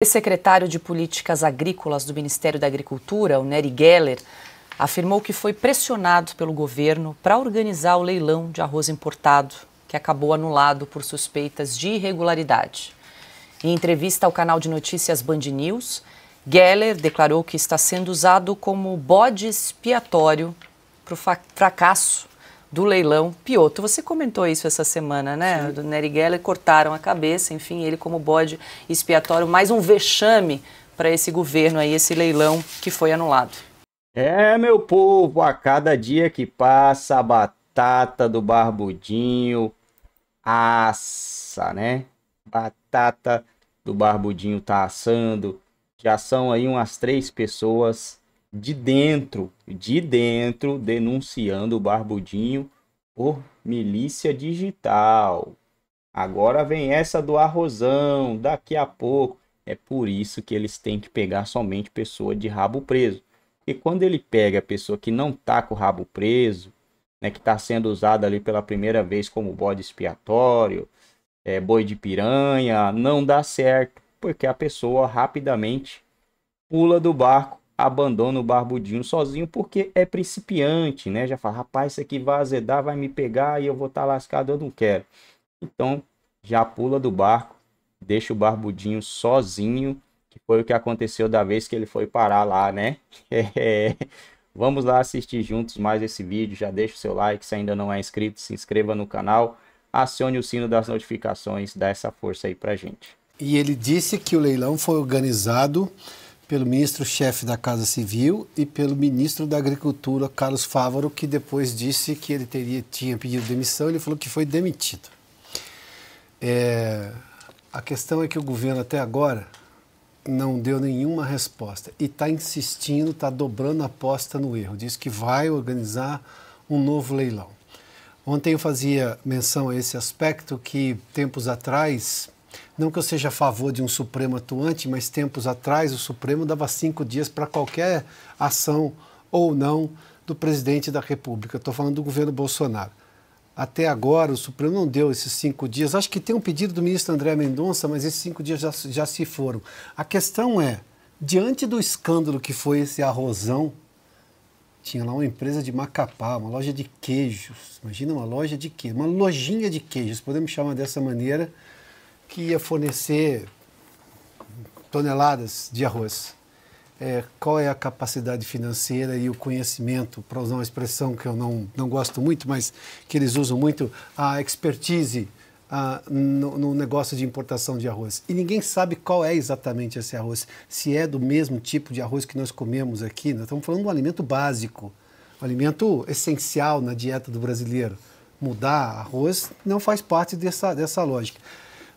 O secretário de Políticas Agrícolas do Ministério da Agricultura, o Nery Geller, afirmou que foi pressionado pelo governo para organizar o leilão de arroz importado, que acabou anulado por suspeitas de irregularidade. Em entrevista ao canal de notícias Band News, Geller declarou que está sendo usado como bode expiatório para o fracasso do leilão Pioto. Você comentou isso essa semana, né? Sim. Do Nery Geller, cortaram a cabeça, enfim, ele como bode expiatório, mais um vexame para esse governo aí, esse leilão que foi anulado. É, meu povo, a cada dia que passa, a batata do barbudinho assa, né? Batata do barbudinho tá assando. Já são aí umas três pessoas de dentro, de dentro, denunciando o Barbudinho por milícia digital. Agora vem essa do arrozão, daqui a pouco. É por isso que eles têm que pegar somente pessoa de rabo preso. E quando ele pega a pessoa que não tá com o rabo preso, né, que está sendo usada ali pela primeira vez como bode expiatório, é, boi de piranha, não dá certo, porque a pessoa rapidamente pula do barco abandona o Barbudinho sozinho porque é principiante, né? Já fala, rapaz, isso aqui vai azedar, vai me pegar e eu vou estar tá lascado, eu não quero. Então, já pula do barco, deixa o Barbudinho sozinho, que foi o que aconteceu da vez que ele foi parar lá, né? É, é. Vamos lá assistir juntos mais esse vídeo, já deixa o seu like, se ainda não é inscrito, se inscreva no canal, acione o sino das notificações, dá essa força aí pra gente. E ele disse que o leilão foi organizado pelo ministro-chefe da Casa Civil e pelo ministro da Agricultura, Carlos Fávaro, que depois disse que ele teria, tinha pedido demissão, ele falou que foi demitido. É, a questão é que o governo até agora não deu nenhuma resposta e está insistindo, está dobrando a aposta no erro. Diz que vai organizar um novo leilão. Ontem eu fazia menção a esse aspecto que tempos atrás não que eu seja a favor de um Supremo atuante, mas tempos atrás o Supremo dava cinco dias para qualquer ação ou não do presidente da República. Estou falando do governo Bolsonaro. Até agora, o Supremo não deu esses cinco dias. Acho que tem um pedido do ministro André Mendonça, mas esses cinco dias já, já se foram. A questão é: diante do escândalo que foi esse arrozão, tinha lá uma empresa de Macapá, uma loja de queijos. Imagina uma loja de queijos, uma lojinha de queijos, podemos chamar dessa maneira que ia fornecer toneladas de arroz. É, qual é a capacidade financeira e o conhecimento, para usar uma expressão que eu não, não gosto muito, mas que eles usam muito, a expertise no, no, negócio de importação de arroz. E ninguém sabe qual é exatamente esse arroz. Se é do mesmo tipo de arroz que nós comemos aqui, nós né? estamos falando de um alimento básico, um alimento essencial na dieta do brasileiro. Mudar arroz não faz parte dessa, dessa lógica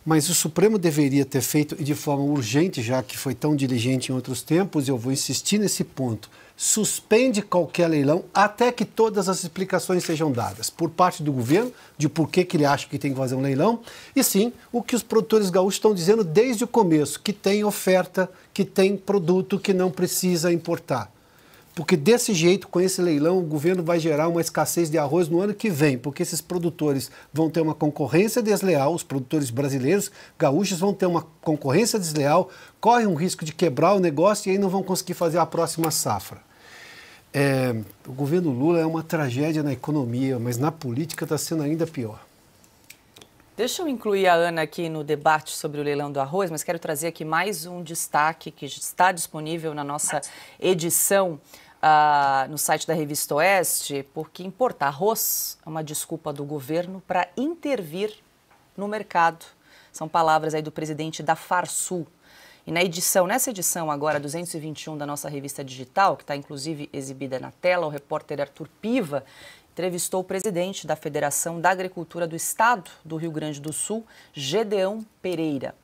mas o Supremo deveria ter feito, e de forma urgente, já que foi tão diligente em outros tempos, e eu vou insistir nesse ponto, suspende qualquer leilão até que todas as explicações sejam dadas, por parte do governo, de por que, que ele acha que tem que fazer um leilão, e sim, o que os produtores gaúchos estão dizendo desde o começo, que tem oferta, que tem produto que não precisa importar. Porque desse jeito, com esse leilão, o governo vai gerar uma escassez de arroz no ano que vem, porque esses produtores vão ter uma concorrência desleal, os produtores brasileiros, gaúchos, vão ter uma concorrência desleal, correm um risco de quebrar o negócio e aí não vão conseguir fazer a próxima safra. É, o governo Lula é uma tragédia na economia, mas na política está sendo ainda pior. Deixa eu incluir a Ana aqui no debate sobre o leilão do arroz, mas quero trazer aqui mais um destaque que está disponível na nossa edição ah, no site da Revista Oeste, porque importar arroz é uma desculpa do governo para intervir no mercado. São palavras aí do presidente da Farsul. E na edição, nessa edição agora, 221 da nossa revista digital, que está inclusive exibida na tela, o repórter Arthur Piva entrevistou o presidente da Federação da Agricultura do Estado do Rio Grande do Sul, Gedeão Pereira.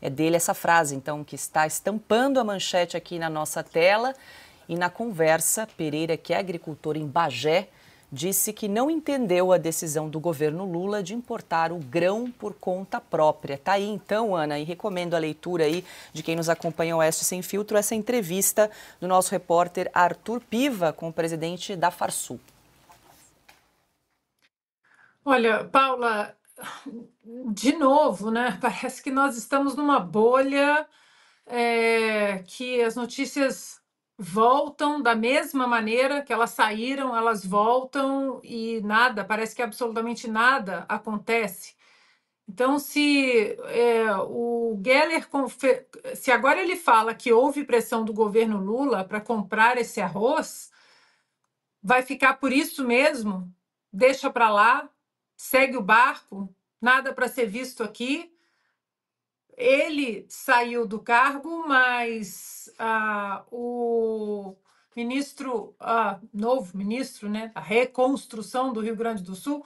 É dele essa frase, então, que está estampando a manchete aqui na nossa tela e na conversa, Pereira, que é agricultor em Bagé, disse que não entendeu a decisão do governo Lula de importar o grão por conta própria. Tá aí então, Ana, e recomendo a leitura aí de quem nos acompanha Oeste Sem Filtro, essa entrevista do nosso repórter Arthur Piva com o presidente da Farsul. Olha, Paula, de novo, né? Parece que nós estamos numa bolha é, que as notícias voltam da mesma maneira que elas saíram, elas voltam e nada, parece que absolutamente nada acontece. Então, se é, o Geller, se agora ele fala que houve pressão do governo Lula para comprar esse arroz, vai ficar por isso mesmo? Deixa para lá, segue o barco, nada para ser visto aqui ele saiu do cargo, mas ah, o ministro, ah, novo ministro, né, a reconstrução do Rio Grande do Sul,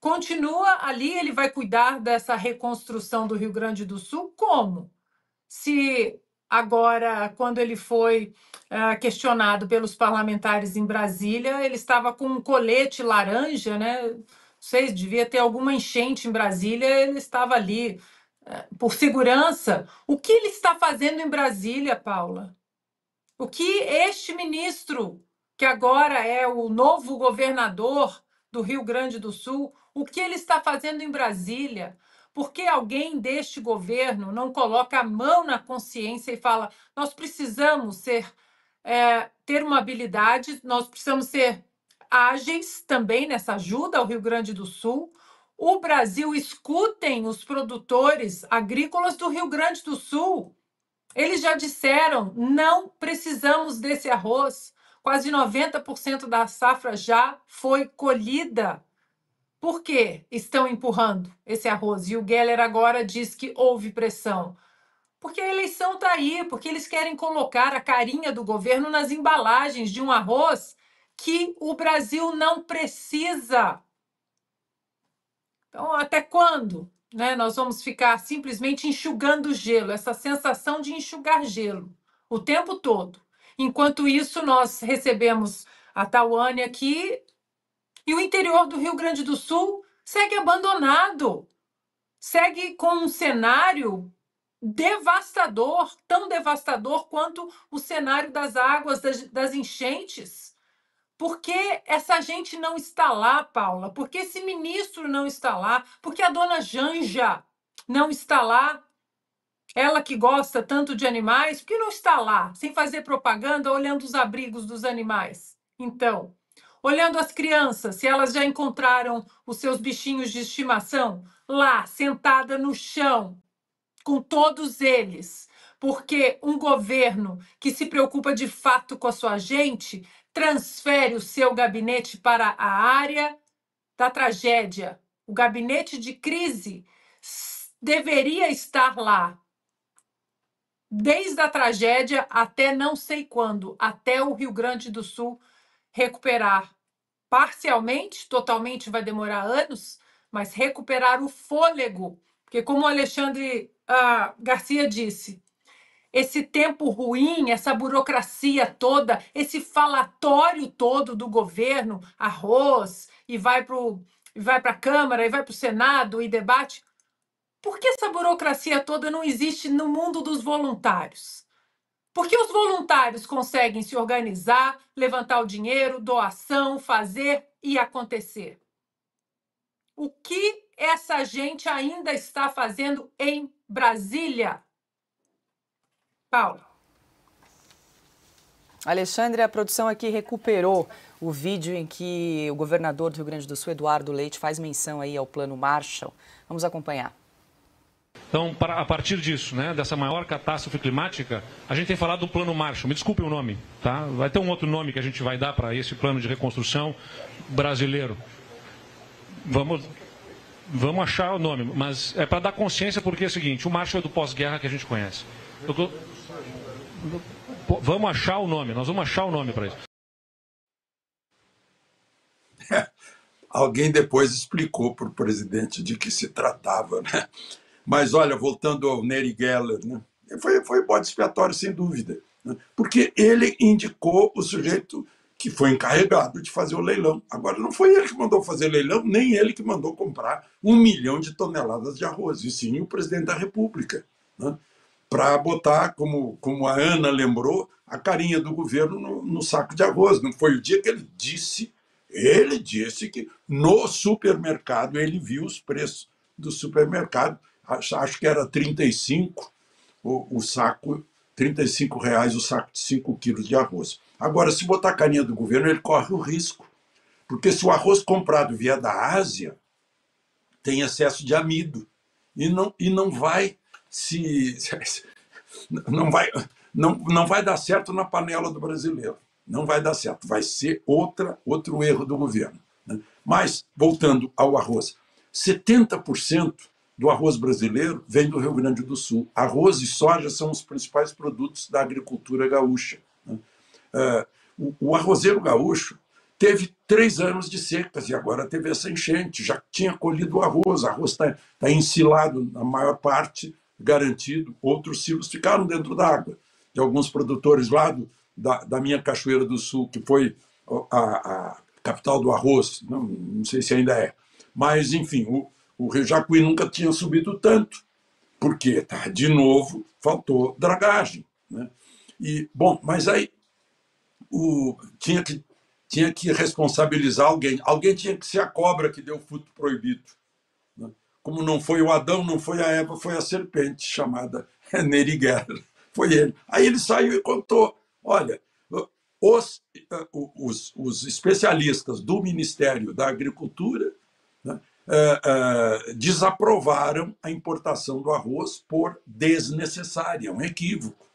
continua ali, ele vai cuidar dessa reconstrução do Rio Grande do Sul, como? Se agora, quando ele foi ah, questionado pelos parlamentares em Brasília, ele estava com um colete laranja, né? Não sei, devia ter alguma enchente em Brasília, ele estava ali eh, por segurança, o que ele está fazendo em Brasília, Paula? O que este ministro, que agora é o novo governador do Rio Grande do Sul, o que ele está fazendo em Brasília? Por que alguém deste governo não coloca a mão na consciência e fala: nós precisamos ser, é, ter uma habilidade, nós precisamos ser ágeis também nessa ajuda ao Rio Grande do Sul, o Brasil, escutem os produtores agrícolas do Rio Grande do Sul. Eles já disseram: não precisamos desse arroz. Quase 90% da safra já foi colhida. Por que estão empurrando esse arroz? E o Geller agora diz que houve pressão. Porque a eleição está aí, porque eles querem colocar a carinha do governo nas embalagens de um arroz que o Brasil não precisa. Então, até quando né, nós vamos ficar simplesmente enxugando gelo, essa sensação de enxugar gelo o tempo todo? Enquanto isso, nós recebemos a Tawane aqui e o interior do Rio Grande do Sul segue abandonado, segue com um cenário devastador, tão devastador quanto o cenário das águas, das, das enchentes. Por que essa gente não está lá, Paula? Por que esse ministro não está lá? Por que a dona Janja não está lá? Ela que gosta tanto de animais, por que não está lá, sem fazer propaganda, olhando os abrigos dos animais? Então, olhando as crianças, se elas já encontraram os seus bichinhos de estimação, lá, sentada no chão, com todos eles. Porque um governo que se preocupa de fato com a sua gente transfere o seu gabinete para a área da tragédia. O gabinete de crise deveria estar lá, desde a tragédia até não sei quando, até o Rio Grande do Sul recuperar parcialmente, totalmente vai demorar anos, mas recuperar o fôlego, porque como o Alexandre uh, Garcia disse, esse tempo ruim, essa burocracia toda, esse falatório todo do governo, arroz, e vai para a Câmara, e vai para o Senado, e debate. Por que essa burocracia toda não existe no mundo dos voluntários? por que os voluntários conseguem se organizar, levantar o dinheiro, doação, fazer e acontecer. O que essa gente ainda está fazendo em Brasília? Paulo. Alexandre, a produção aqui recuperou o vídeo em que o governador do Rio Grande do Sul, Eduardo Leite, faz menção aí ao plano Marshall. Vamos acompanhar. Então, para, a partir disso, né, dessa maior catástrofe climática, a gente tem falado do plano Marshall. Me desculpe o nome, tá? Vai ter um outro nome que a gente vai dar para esse plano de reconstrução brasileiro. Vamos, vamos achar o nome, mas é para dar consciência porque é o seguinte, o Marshall é do pós-guerra que a gente conhece. Eu tô... Vamos achar o nome, nós vamos achar o nome para isso. É, alguém depois explicou para o presidente de que se tratava, né? Mas olha, voltando ao Nery Geller, né? foi, foi bode expiatório, sem dúvida, né? porque ele indicou o sujeito que foi encarregado de fazer o leilão. Agora, não foi ele que mandou fazer leilão, nem ele que mandou comprar um milhão de toneladas de arroz, e sim o presidente da República. Né? para botar, como, como a Ana lembrou, a carinha do governo no, no saco de arroz. Não foi o dia que ele disse, ele disse que no supermercado ele viu os preços do supermercado, acho, acho que era 35 o, o saco, 35 reais o saco de 5 quilos de arroz. Agora, se botar a carinha do governo, ele corre o risco. Porque se o arroz comprado vier da Ásia, tem excesso de amido e não, e não vai se, se não vai não, não vai dar certo na panela do brasileiro. Não vai dar certo. Vai ser outra outro erro do governo. Né? Mas voltando ao arroz, 70% do arroz brasileiro vem do Rio Grande do Sul. Arroz e soja são os principais produtos da agricultura gaúcha. Né? Uh, o, o arrozeiro gaúcho teve três anos de secas e agora teve essa enchente. Já tinha colhido o arroz, o arroz está tá ensilado na maior parte garantido, outros silos ficaram dentro d'água. De alguns produtores lá do, da, da, minha Cachoeira do Sul, que foi a, a capital do arroz, não, não, sei se ainda é. Mas, enfim, o, o Rio Jacuí nunca tinha subido tanto, porque, tá, de novo, faltou dragagem. Né? E, bom, mas aí o, tinha, que, tinha que responsabilizar alguém. Alguém tinha que ser a cobra que deu fruto proibido como não foi o Adão, não foi a Eva, foi a serpente chamada Neriguer. Foi ele. Aí ele saiu e contou: olha, os, eh, os, os especialistas do Ministério da Agricultura né, eh, eh, desaprovaram a importação do arroz por desnecessária, um equívoco.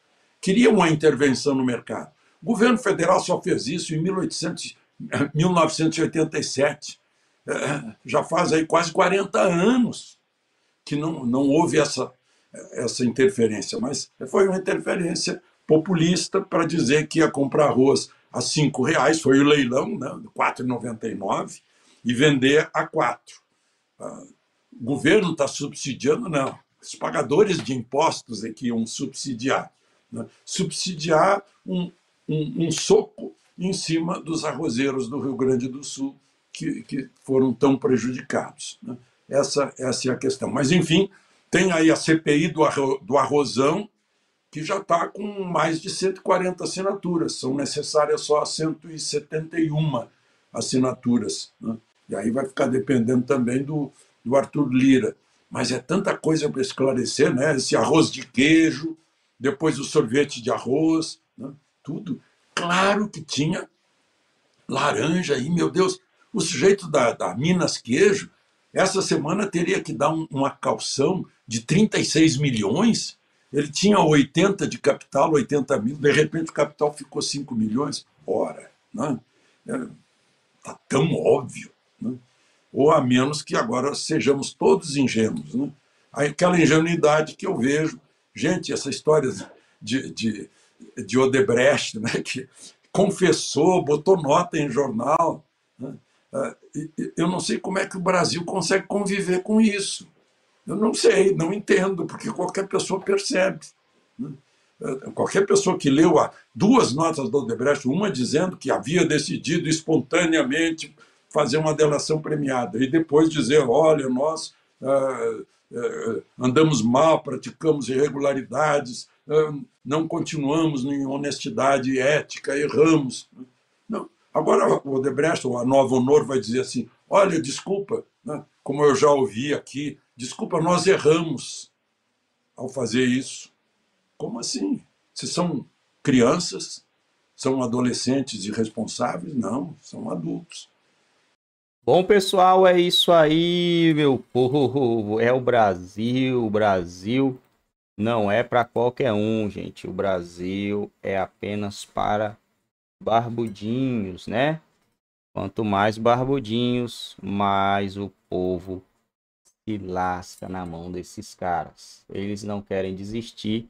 Queriam uma intervenção no mercado. O governo federal só fez isso em 1800, 1987 já faz aí quase 40 anos que não, não houve essa, essa interferência, mas foi uma interferência populista para dizer que ia comprar arroz a R$ reais, foi o leilão, né, R$ 4,99, e vender a R$ ah, O governo está subsidiando, não. Né, os pagadores de impostos é que iam subsidiar. Né? Subsidiar um, um, um soco em cima dos arrozeiros do Rio Grande do Sul que, que foram tão prejudicados. Né? Essa, essa é a questão. Mas, enfim, tem aí a CPI do, arro, do Arrozão, que já está com mais de 140 assinaturas, são necessárias só 171 assinaturas. Né? E aí vai ficar dependendo também do, do Arthur Lira. Mas é tanta coisa para esclarecer, né? Esse arroz de queijo, depois o sorvete de arroz, né? tudo. Claro que tinha laranja aí, meu Deus, o sujeito da, da Minas Queijo, essa semana teria que dar um, uma calção de 36 milhões. Ele tinha 80 de capital, 80 mil, de repente o capital ficou 5 milhões. Ora, né? É, tá tão óbvio. Né? Ou a menos que agora sejamos todos ingênuos. Né? Aquela ingenuidade que eu vejo, gente, essa história de, de, de Odebrecht, né? que confessou, botou nota em jornal, ah, eu não sei como é que o Brasil consegue conviver com isso. Eu não sei, não entendo, porque qualquer pessoa percebe. Né? Ah, qualquer pessoa que leu duas notas do Odebrecht, uma dizendo que havia decidido espontaneamente fazer uma delação premiada, e depois dizer: olha, nós ah, andamos mal, praticamos irregularidades, não continuamos em honestidade e ética, erramos. Né? Agora o Debrecht, ou a Nova Honor, vai dizer assim: olha, desculpa, né? como eu já ouvi aqui, desculpa, nós erramos ao fazer isso. Como assim? Se são crianças, são adolescentes irresponsáveis? Não, são adultos. Bom, pessoal, é isso aí, meu povo. É o Brasil, o Brasil não é para qualquer um, gente. O Brasil é apenas para barbudinhos, né? Quanto mais barbudinhos, mais o povo se lasca na mão desses caras. Eles não querem desistir.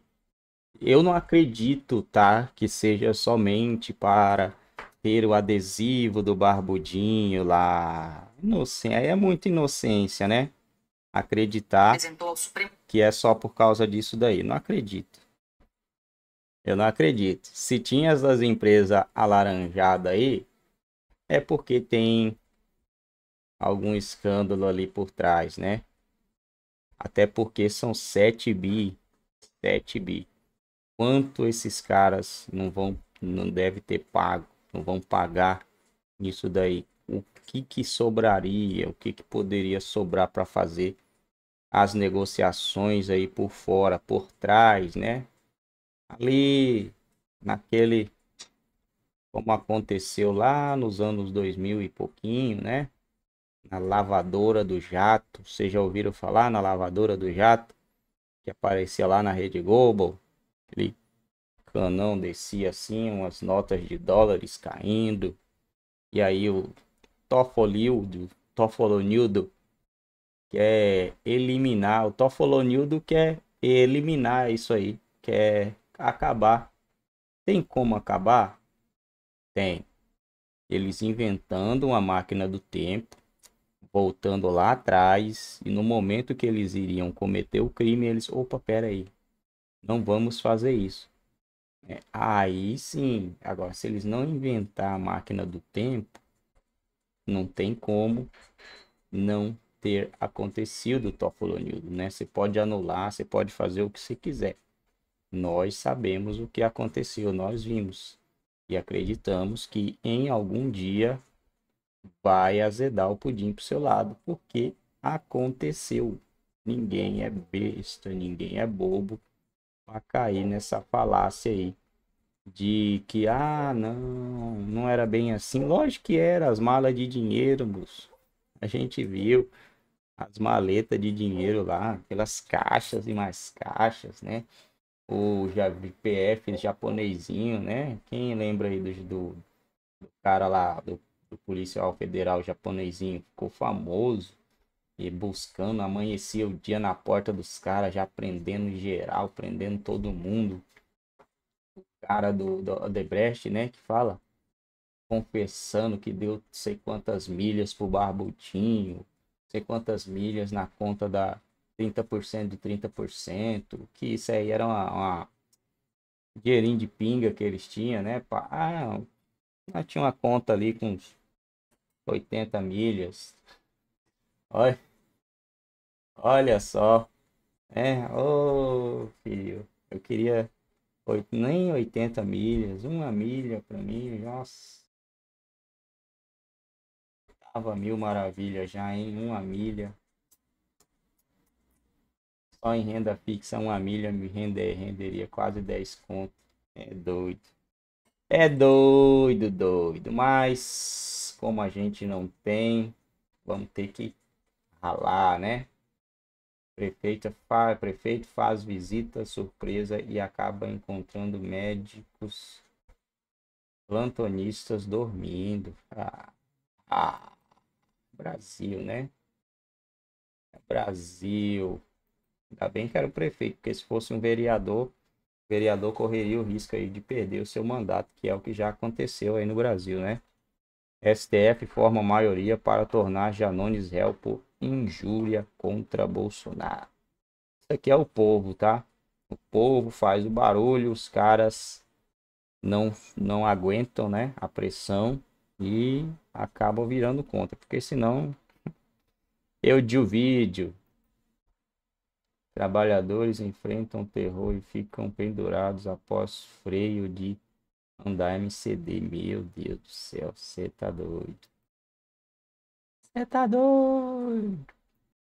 Eu não acredito, tá? Que seja somente para ter o adesivo do barbudinho lá. Inocência. Aí é muita inocência, né? Acreditar que é só por causa disso daí. Não acredito. Eu não acredito. Se tinha as empresas alaranjadas aí, é porque tem algum escândalo ali por trás, né? Até porque são 7 bi. 7 bi. Quanto esses caras não vão, não deve ter pago, não vão pagar isso daí? O que que sobraria? O que que poderia sobrar para fazer as negociações aí por fora, por trás, né? ali naquele como aconteceu lá nos anos 2000 e pouquinho, né? Na lavadora do jato, vocês já ouviram falar na lavadora do jato que aparecia lá na Rede Globo? Aquele canão descia assim, umas notas de dólares caindo. E aí o Tofolildo, Tofolonildo quer eliminar, o Tofolonildo quer eliminar isso aí, quer acabar. Tem como acabar? Tem. Eles inventando uma máquina do tempo, voltando lá atrás, e no momento que eles iriam cometer o crime, eles, opa, peraí, aí, não vamos fazer isso. É, aí sim, agora se eles não inventar a máquina do tempo, não tem como não ter acontecido, Tofolonildo, né? Você pode anular, você pode fazer o que você quiser. Nós sabemos o que aconteceu, nós vimos e acreditamos que em algum dia vai azedar o pudim para o seu lado, porque aconteceu. Ninguém é besta, ninguém é bobo para cair nessa falácia aí de que ah, não, não era bem assim. Lógico que era as malas de dinheiro, moço. A gente viu as maletas de dinheiro lá, aquelas caixas e mais caixas, né? o JPF japonesinho, né? Quem lembra aí do, do, do cara lá, do, do, policial federal japonesinho, ficou famoso e buscando, amanhecia o dia na porta dos caras, já prendendo geral, prendendo todo mundo. O cara do, do Odebrecht, né, que fala, confessando que deu não sei quantas milhas pro Barbutinho, não sei quantas milhas na conta da 30% de 30%, que isso aí era uma, uma dinheirinho de pinga que eles tinham, né? Ah, nós tinha uma conta ali com uns 80 milhas. Olha, olha só. É, ô filho, eu queria nem 80 milhas, uma milha para mim, nossa. Tava mil maravilha já, em Uma milha. Só em renda fixa, uma milha me render, renderia quase 10 conto. É doido. É doido, doido. Mas como a gente não tem, vamos ter que ralar, né? Prefeita fa... Prefeito faz visita surpresa e acaba encontrando médicos plantonistas dormindo. Ah, ah, Brasil, né? É Brasil. Ainda bem que era o prefeito, porque se fosse um vereador, o vereador correria o risco aí de perder o seu mandato, que é o que já aconteceu aí no Brasil, né? STF forma maioria para tornar Janones réu por injúria contra Bolsonaro. Isso aqui é o povo, tá? O povo faz o barulho, os caras não, não aguentam, né? A pressão e acabam virando contra, porque senão eu de o vídeo, Trabalhadores enfrentam terror e ficam pendurados após freio de andar MCD. Meu Deus do céu, você tá doido. Você tá doido.